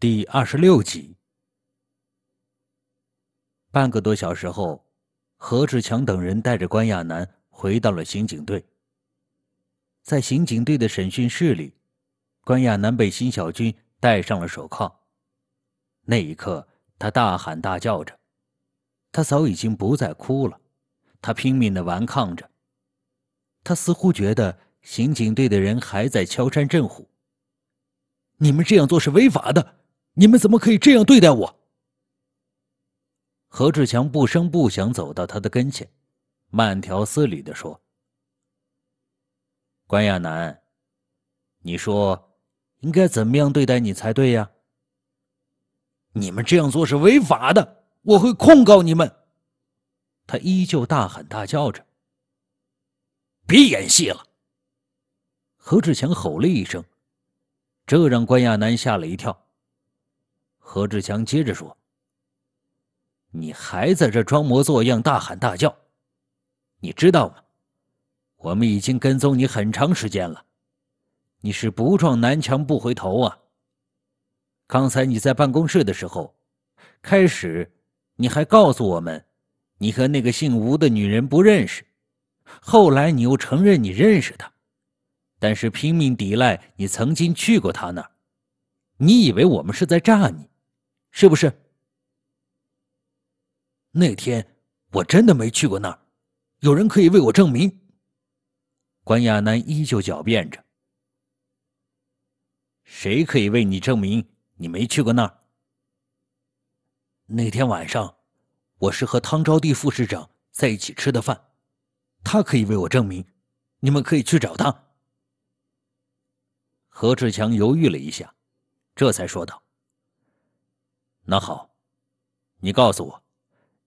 第二十六集。半个多小时后，何志强等人带着关亚楠回到了刑警队。在刑警队的审讯室里，关亚楠被辛小军戴上了手铐。那一刻，他大喊大叫着，他早已经不再哭了，他拼命的顽抗着。他似乎觉得刑警队的人还在敲山震虎。你们这样做是违法的！你们怎么可以这样对待我？何志强不声不响走到他的跟前，慢条斯理的说：“关亚楠，你说，应该怎么样对待你才对呀？你们这样做是违法的，我会控告你们。”他依旧大喊大叫着：“别演戏了！”何志强吼了一声，这让关亚楠吓了一跳。何志强接着说：“你还在这装模作样、大喊大叫，你知道吗？我们已经跟踪你很长时间了，你是不撞南墙不回头啊！刚才你在办公室的时候，开始你还告诉我们，你和那个姓吴的女人不认识，后来你又承认你认识她，但是拼命抵赖你曾经去过她那儿。你以为我们是在诈你？”是不是？那天我真的没去过那儿，有人可以为我证明。关亚楠依旧狡辩着：“谁可以为你证明你没去过那儿？”那天晚上，我是和汤昭娣副市长在一起吃的饭，他可以为我证明。你们可以去找他。何志强犹豫了一下，这才说道。那好，你告诉我，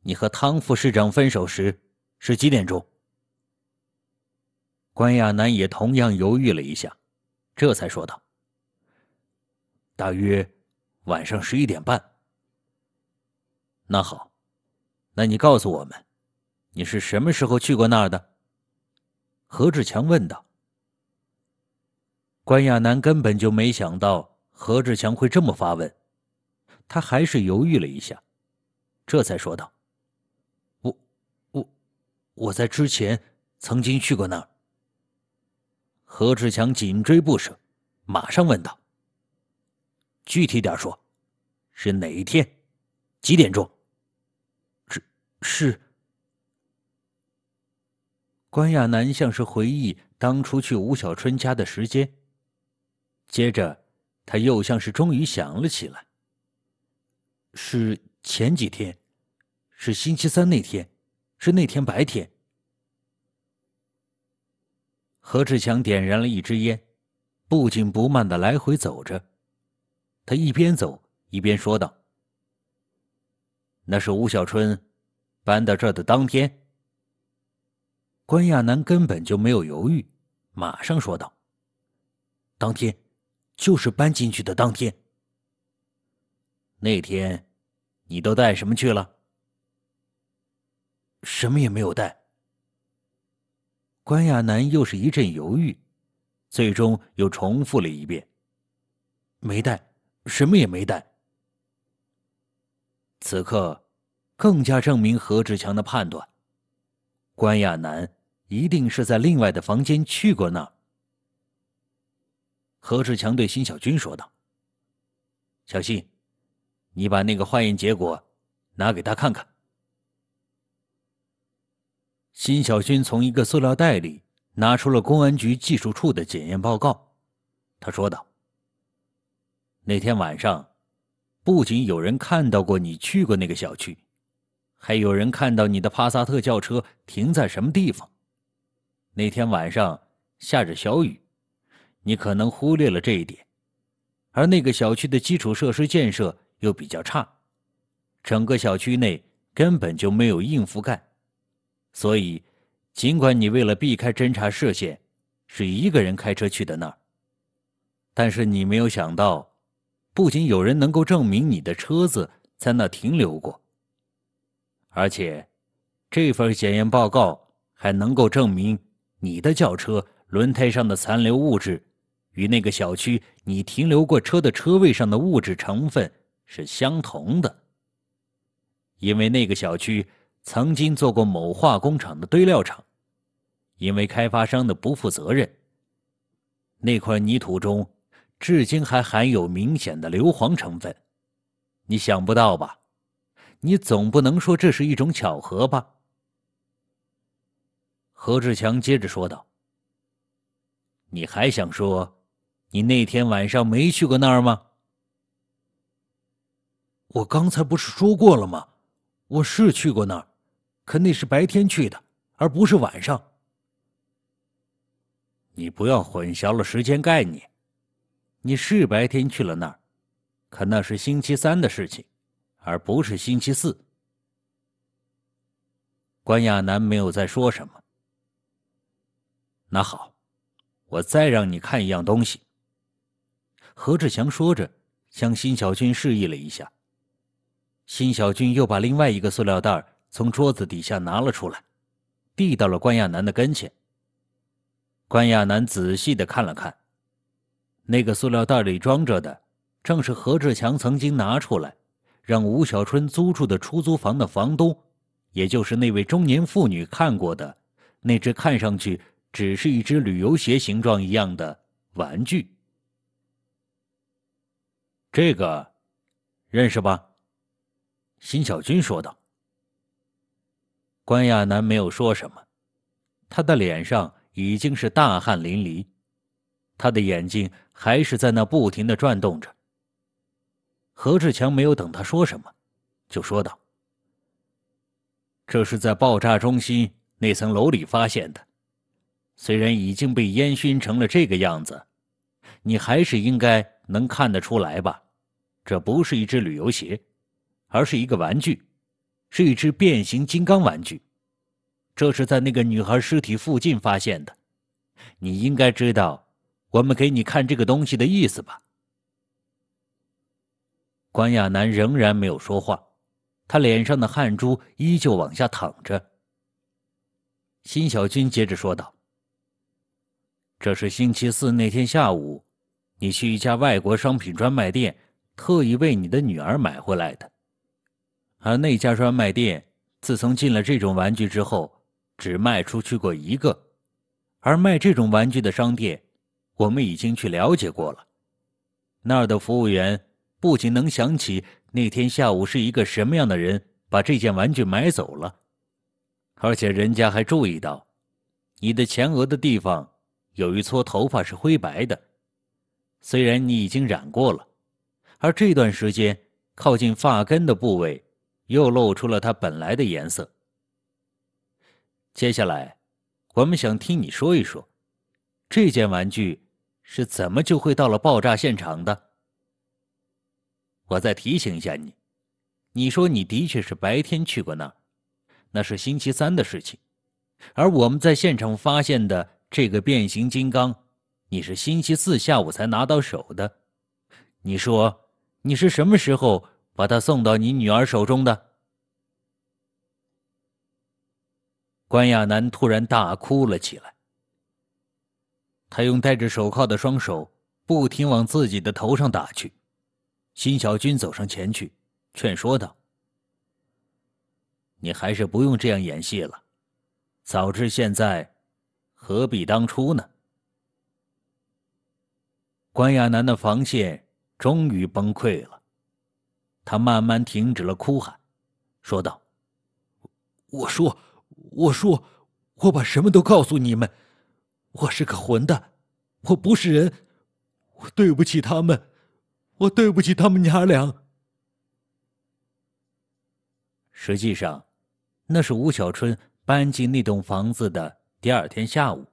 你和汤副市长分手时是几点钟？关亚楠也同样犹豫了一下，这才说道：“大约晚上十一点半。”那好，那你告诉我们，你是什么时候去过那儿的？何志强问道。关亚楠根本就没想到何志强会这么发问。他还是犹豫了一下，这才说道：“我，我，我在之前曾经去过那儿。”何志强紧追不舍，马上问道：“具体点说，是哪一天，几点钟？”“是是。”关亚楠像是回忆当初去吴小春家的时间，接着他又像是终于想了起来。是前几天，是星期三那天，是那天白天。何志强点燃了一支烟，不紧不慢的来回走着，他一边走一边说道：“那是吴小春搬到这儿的当天。”关亚楠根本就没有犹豫，马上说道：“当天，就是搬进去的当天。”那天，你都带什么去了？什么也没有带。关亚楠又是一阵犹豫，最终又重复了一遍：“没带，什么也没带。”此刻，更加证明何志强的判断：关亚楠一定是在另外的房间去过那儿。何志强对辛小军说道：“小心。”你把那个化验结果拿给他看看。辛晓军从一个塑料袋里拿出了公安局技术处的检验报告，他说道：“那天晚上，不仅有人看到过你去过那个小区，还有人看到你的帕萨特轿车停在什么地方。那天晚上下着小雨，你可能忽略了这一点，而那个小区的基础设施建设。”又比较差，整个小区内根本就没有硬覆盖，所以，尽管你为了避开侦查视线，是一个人开车去的那儿，但是你没有想到，不仅有人能够证明你的车子在那停留过，而且这份检验报告还能够证明你的轿车轮胎上的残留物质与那个小区你停留过车的车位上的物质成分。是相同的，因为那个小区曾经做过某化工厂的堆料场，因为开发商的不负责任，那块泥土中至今还含有明显的硫磺成分。你想不到吧？你总不能说这是一种巧合吧？何志强接着说道：“你还想说，你那天晚上没去过那儿吗？”我刚才不是说过了吗？我是去过那儿，可那是白天去的，而不是晚上。你不要混淆了时间概念。你是白天去了那儿，可那是星期三的事情，而不是星期四。关亚楠没有再说什么。那好，我再让你看一样东西。何志强说着，向辛晓军示意了一下。辛小军又把另外一个塑料袋从桌子底下拿了出来，递到了关亚楠的跟前。关亚楠仔细的看了看，那个塑料袋里装着的，正是何志强曾经拿出来让吴小春租住的出租房的房东，也就是那位中年妇女看过的，那只看上去只是一只旅游鞋形状一样的玩具。这个，认识吧？辛晓军说道：“关亚楠没有说什么，他的脸上已经是大汗淋漓，他的眼睛还是在那不停的转动着。”何志强没有等他说什么，就说道：“这是在爆炸中心那层楼里发现的，虽然已经被烟熏成了这个样子，你还是应该能看得出来吧？这不是一只旅游鞋。”而是一个玩具，是一只变形金刚玩具，这是在那个女孩尸体附近发现的。你应该知道，我们给你看这个东西的意思吧？关亚楠仍然没有说话，他脸上的汗珠依旧往下淌着。辛小军接着说道：“这是星期四那天下午，你去一家外国商品专卖店，特意为你的女儿买回来的。”而那家专卖店，自从进了这种玩具之后，只卖出去过一个。而卖这种玩具的商店，我们已经去了解过了。那儿的服务员不仅能想起那天下午是一个什么样的人把这件玩具买走了，而且人家还注意到，你的前额的地方有一撮头发是灰白的，虽然你已经染过了。而这段时间，靠近发根的部位。又露出了它本来的颜色。接下来，我们想听你说一说，这件玩具是怎么就会到了爆炸现场的。我再提醒一下你，你说你的确是白天去过那儿，那是星期三的事情，而我们在现场发现的这个变形金刚，你是星期四下午才拿到手的。你说你是什么时候？把他送到你女儿手中的关亚楠突然大哭了起来，他用戴着手铐的双手不停往自己的头上打去。辛小军走上前去，劝说道：“你还是不用这样演戏了，早知现在，何必当初呢？”关亚楠的防线终于崩溃了。他慢慢停止了哭喊，说道：“我说，我说，我把什么都告诉你们。我是个混蛋，我不是人，我对不起他们，我对不起他们娘俩。”实际上，那是吴小春搬进那栋房子的第二天下午，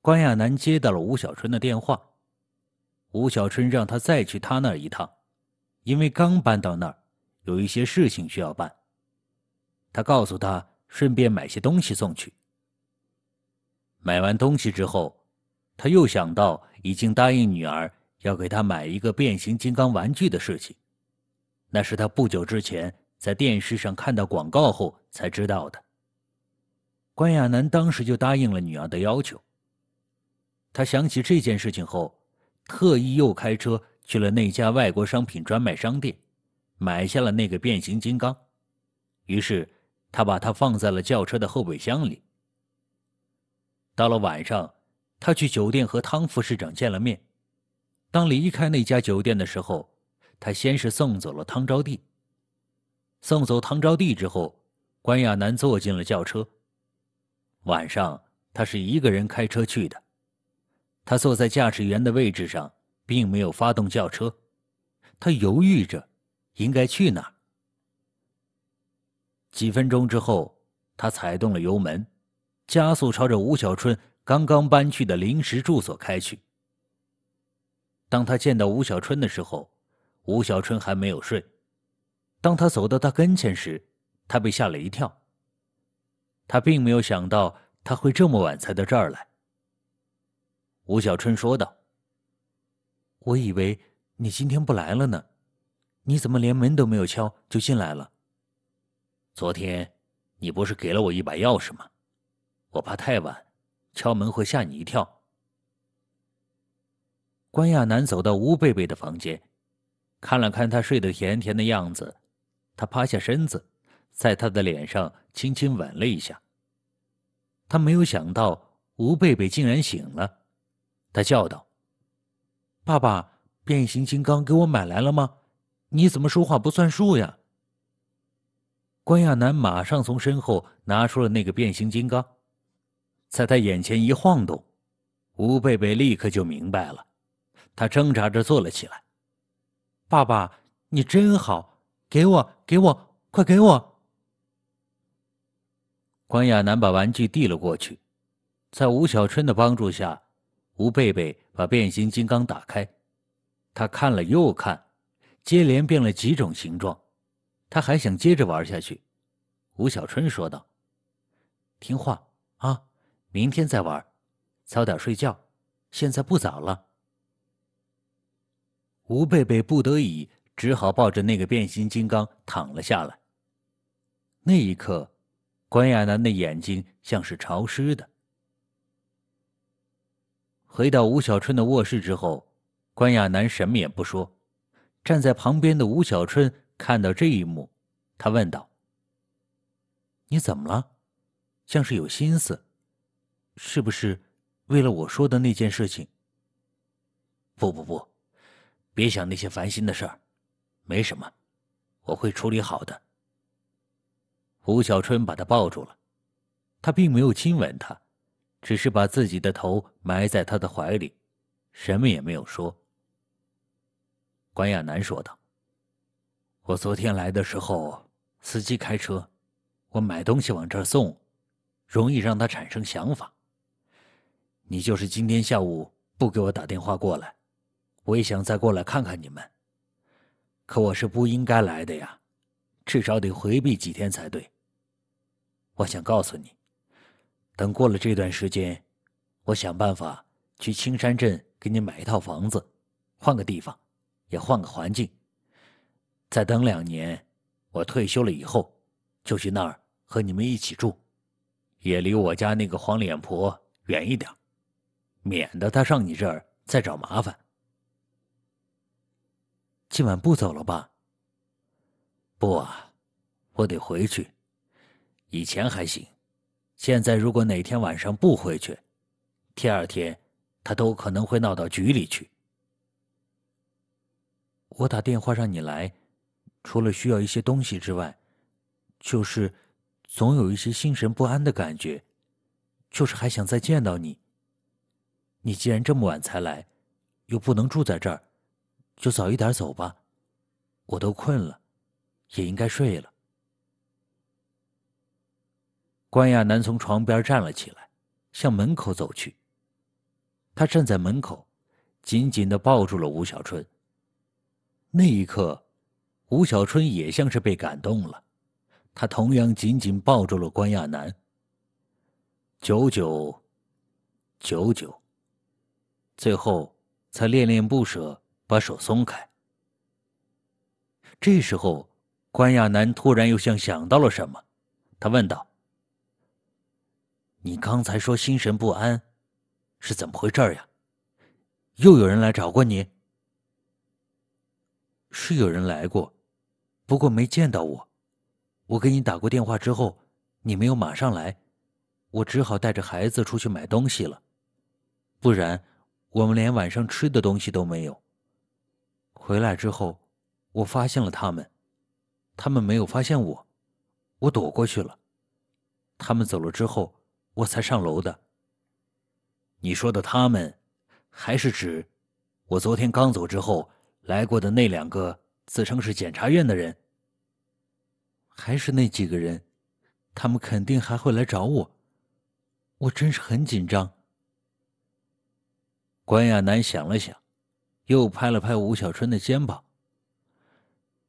关亚楠接到了吴小春的电话，吴小春让他再去他那一趟。因为刚搬到那儿，有一些事情需要办。他告诉他，顺便买些东西送去。买完东西之后，他又想到已经答应女儿要给她买一个变形金刚玩具的事情，那是他不久之前在电视上看到广告后才知道的。关亚楠当时就答应了女儿的要求。他想起这件事情后，特意又开车。去了那家外国商品专卖商店，买下了那个变形金刚，于是他把它放在了轿车的后备箱里。到了晚上，他去酒店和汤副市长见了面。当离开那家酒店的时候，他先是送走了汤招娣。送走汤招娣之后，关亚楠坐进了轿车。晚上，他是一个人开车去的，他坐在驾驶员的位置上。并没有发动轿车，他犹豫着，应该去哪儿。几分钟之后，他踩动了油门，加速朝着吴小春刚刚搬去的临时住所开去。当他见到吴小春的时候，吴小春还没有睡。当他走到他跟前时，他被吓了一跳。他并没有想到他会这么晚才到这儿来。吴小春说道。我以为你今天不来了呢，你怎么连门都没有敲就进来了？昨天你不是给了我一把钥匙吗？我怕太晚，敲门会吓你一跳。关亚楠走到吴贝贝的房间，看了看她睡得甜甜的样子，他趴下身子，在她的脸上轻轻吻了一下。他没有想到吴贝贝竟然醒了，他叫道。爸爸，变形金刚给我买来了吗？你怎么说话不算数呀？关亚楠马上从身后拿出了那个变形金刚，在他眼前一晃动，吴贝贝立刻就明白了，他挣扎着坐了起来。爸爸，你真好，给我，给我，快给我！关亚楠把玩具递了过去，在吴小春的帮助下。吴贝贝把变形金刚打开，他看了又看，接连变了几种形状，他还想接着玩下去。吴小春说道：“听话啊，明天再玩，早点睡觉，现在不早了。”吴贝贝不得已只好抱着那个变形金刚躺了下来。那一刻，关亚楠的眼睛像是潮湿的。回到吴小春的卧室之后，关亚楠什么也不说，站在旁边的吴小春看到这一幕，他问道：“你怎么了？像是有心思，是不是为了我说的那件事情？”“不不不，别想那些烦心的事儿，没什么，我会处理好的。”吴小春把他抱住了，他并没有亲吻他。只是把自己的头埋在他的怀里，什么也没有说。关亚楠说道：“我昨天来的时候，司机开车，我买东西往这儿送，容易让他产生想法。你就是今天下午不给我打电话过来，我也想再过来看看你们。可我是不应该来的呀，至少得回避几天才对。我想告诉你。”等过了这段时间，我想办法去青山镇给你买一套房子，换个地方，也换个环境。再等两年，我退休了以后，就去那儿和你们一起住，也离我家那个黄脸婆远一点，免得她上你这儿再找麻烦。今晚不走了吧？不啊，我得回去。以前还行。现在如果哪天晚上不回去，第二天他都可能会闹到局里去。我打电话让你来，除了需要一些东西之外，就是总有一些心神不安的感觉，就是还想再见到你。你既然这么晚才来，又不能住在这儿，就早一点走吧。我都困了，也应该睡了。关亚楠从床边站了起来，向门口走去。他站在门口，紧紧的抱住了吴小春。那一刻，吴小春也像是被感动了，他同样紧紧抱住了关亚楠。久久，久久，最后才恋恋不舍把手松开。这时候，关亚楠突然又像想到了什么，他问道。你刚才说心神不安，是怎么回事儿呀？又有人来找过你？是有人来过，不过没见到我。我给你打过电话之后，你没有马上来，我只好带着孩子出去买东西了，不然我们连晚上吃的东西都没有。回来之后，我发现了他们，他们没有发现我，我躲过去了。他们走了之后。我才上楼的。你说的他们，还是指我昨天刚走之后来过的那两个自称是检察院的人？还是那几个人？他们肯定还会来找我。我真是很紧张。关亚楠想了想，又拍了拍吴小春的肩膀：“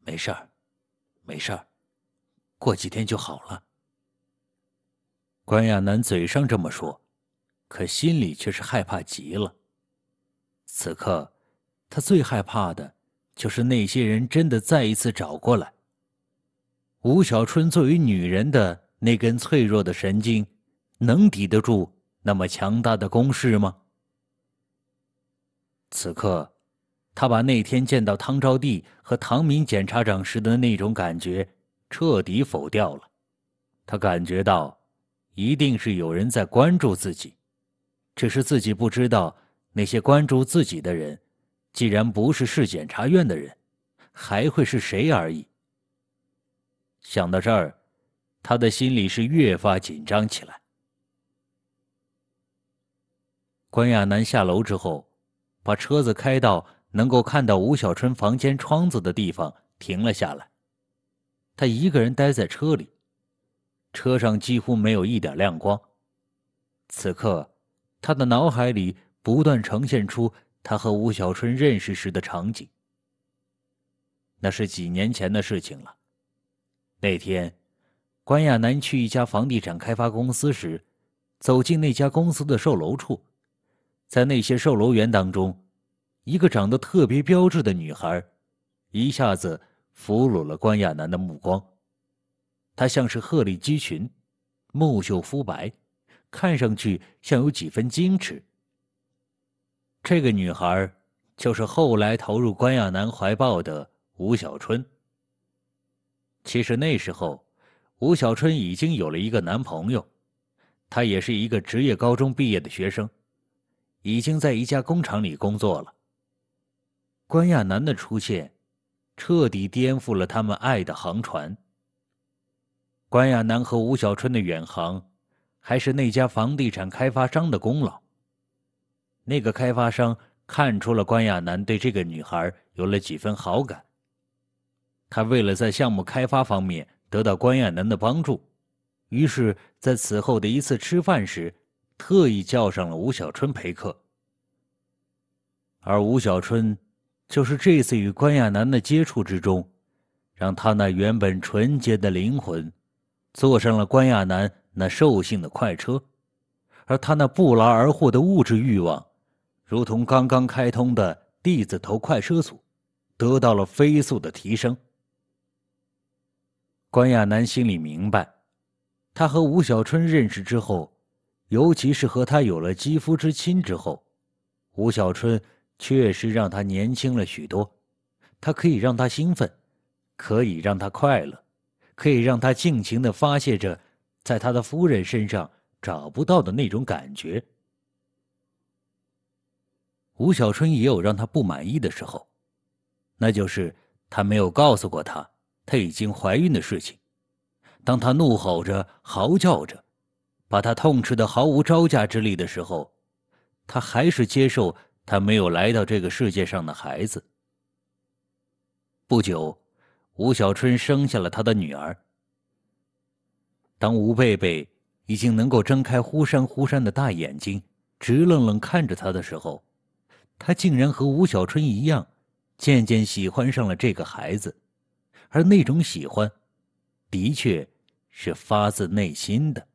没事儿，没事儿，过几天就好了。”关亚楠嘴上这么说，可心里却是害怕极了。此刻，他最害怕的，就是那些人真的再一次找过来。吴小春作为女人的那根脆弱的神经，能抵得住那么强大的攻势吗？此刻，他把那天见到汤昭娣和唐明检察长时的那种感觉彻底否掉了。他感觉到。一定是有人在关注自己，只是自己不知道那些关注自己的人，既然不是市检察院的人，还会是谁而已？想到这儿，他的心里是越发紧张起来。关亚楠下楼之后，把车子开到能够看到吴小春房间窗子的地方，停了下来。他一个人待在车里。车上几乎没有一点亮光。此刻，他的脑海里不断呈现出他和吴小春认识时的场景。那是几年前的事情了。那天，关亚楠去一家房地产开发公司时，走进那家公司的售楼处，在那些售楼员当中，一个长得特别标致的女孩，一下子俘虏了关亚楠的目光。她像是鹤立鸡群，木秀肤白，看上去像有几分矜持。这个女孩，就是后来投入关亚楠怀抱的吴小春。其实那时候，吴小春已经有了一个男朋友，他也是一个职业高中毕业的学生，已经在一家工厂里工作了。关亚楠的出现，彻底颠覆了他们爱的航船。关亚楠和吴小春的远航，还是那家房地产开发商的功劳。那个开发商看出了关亚楠对这个女孩有了几分好感，他为了在项目开发方面得到关亚楠的帮助，于是在此后的一次吃饭时，特意叫上了吴小春陪客。而吴小春，就是这次与关亚楠的接触之中，让他那原本纯洁的灵魂。坐上了关亚楠那兽性的快车，而他那不劳而获的物质欲望，如同刚刚开通的地字头快车组，得到了飞速的提升。关亚楠心里明白，他和吴小春认识之后，尤其是和他有了肌肤之亲之后，吴小春确实让他年轻了许多，他可以让他兴奋，可以让他快乐。可以让他尽情的发泄着，在他的夫人身上找不到的那种感觉。吴小春也有让他不满意的时候，那就是他没有告诉过他他已经怀孕的事情。当他怒吼着、嚎叫着，把他痛斥的毫无招架之力的时候，他还是接受他没有来到这个世界上的孩子。不久。吴小春生下了他的女儿。当吴贝贝已经能够睁开忽闪忽闪的大眼睛，直愣愣看着他的时候，他竟然和吴小春一样，渐渐喜欢上了这个孩子，而那种喜欢，的确是发自内心的。